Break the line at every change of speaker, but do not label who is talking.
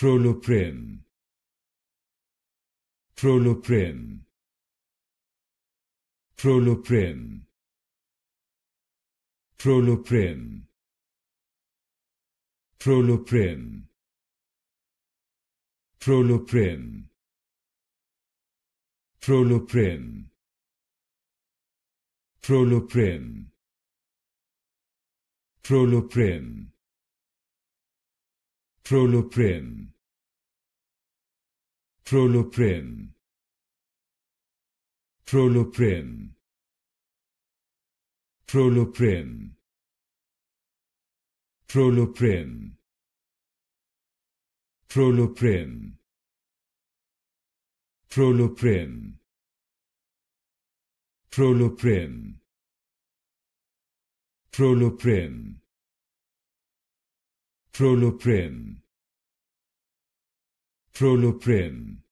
Proloprim. Proloprim. Proloprim. Proloprim. Proloprim. Proloprim. Proloprim. Proloprim. Proloprim. Proloprim. Proloprim. Proloprim. Proloprim. Proloprim. Proloprim. Proloprim. Proloprim. Proloprim. Proloprim. Proloprim.